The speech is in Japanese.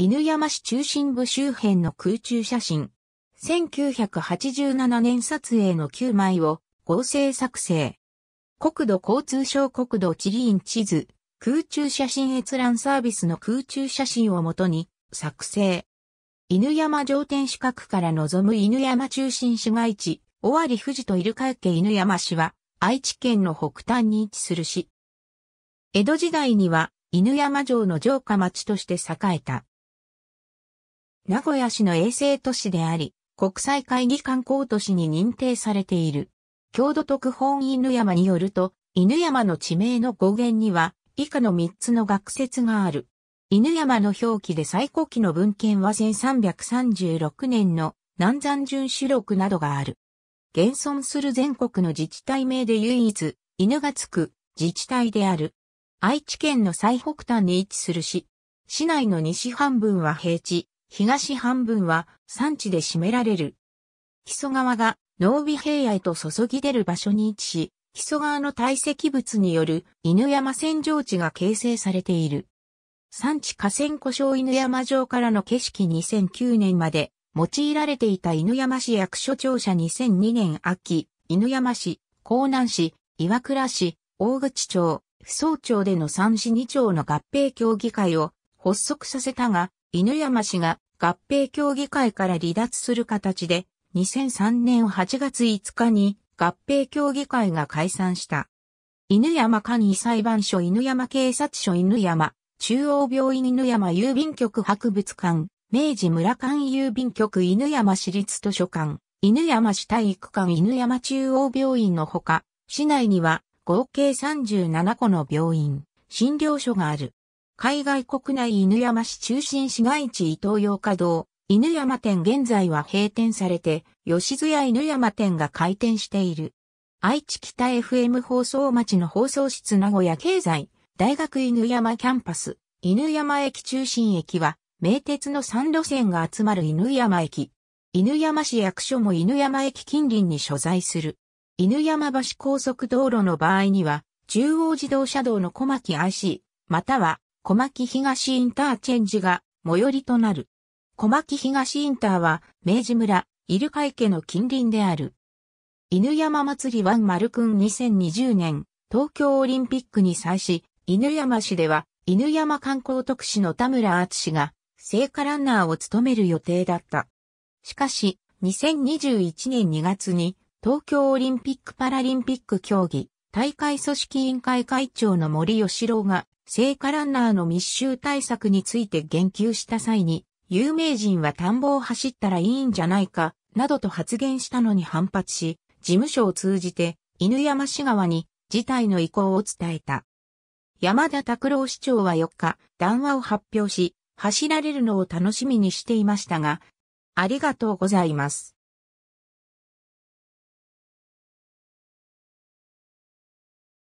犬山市中心部周辺の空中写真。1987年撮影の9枚を合成作成。国土交通省国土地理院地図、空中写真閲覧サービスの空中写真をもとに作成。犬山上天守閣から望む犬山中心市街地、尾張富士とイルカ家犬山市は愛知県の北端に位置する市。江戸時代には犬山城の城下町として栄えた。名古屋市の衛生都市であり、国際会議観光都市に認定されている。郷土特本犬山によると、犬山の地名の語源には、以下の3つの学説がある。犬山の表記で最古記の文献は1336年の南山巡視録などがある。現存する全国の自治体名で唯一、犬がつく自治体である。愛知県の最北端に位置する市。市内の西半分は平地、東半分は山地で占められる。木曽川が濃尾平野へと注ぎ出る場所に位置し、木曽川の堆積物による犬山扇状地が形成されている。産地河川故障犬山城からの景色2009年まで用いられていた犬山市役所庁舎2002年秋、犬山市、江南市、岩倉市、大口町、扶桑町での三市二町の合併協議会を発足させたが、犬山氏が合併協議会から離脱する形で、2003年8月5日に合併協議会が解散した。犬山簡易裁判所犬山警察署犬山、中央病院犬山郵便局博物館、明治村間郵便局犬山市立図書館、犬山市体育館犬山中央病院のほか、市内には合計37個の病院、診療所がある。海外国内犬山市中心市街地伊東洋華堂、犬山店現在は閉店されて、吉津屋犬山店が開店している。愛知北 FM 放送町の放送室名古屋経済、大学犬山キャンパス、犬山駅中心駅は、名鉄の3路線が集まる犬山駅。犬山市役所も犬山駅近隣に所在する。犬山橋高速道路の場合には、中央自動車道の小牧 IC、または小牧東インターチェンジが最寄りとなる。小牧東インターは、明治村、イルカ家の近隣である。犬山祭りワンマルくん2020年、東京オリンピックに際し、犬山市では、犬山観光特使の田村厚氏が、聖火ランナーを務める予定だった。しかし、2021年2月に、東京オリンピック・パラリンピック競技、大会組織委員会会長の森吉郎が聖火ランナーの密集対策について言及した際に、有名人は田んぼを走ったらいいんじゃないか、などと発言したのに反発し、事務所を通じて、犬山市側に事態の意向を伝えた。山田拓郎市長は4日、談話を発表し、走られるのを楽しみにしていましたが、ありがとうございます。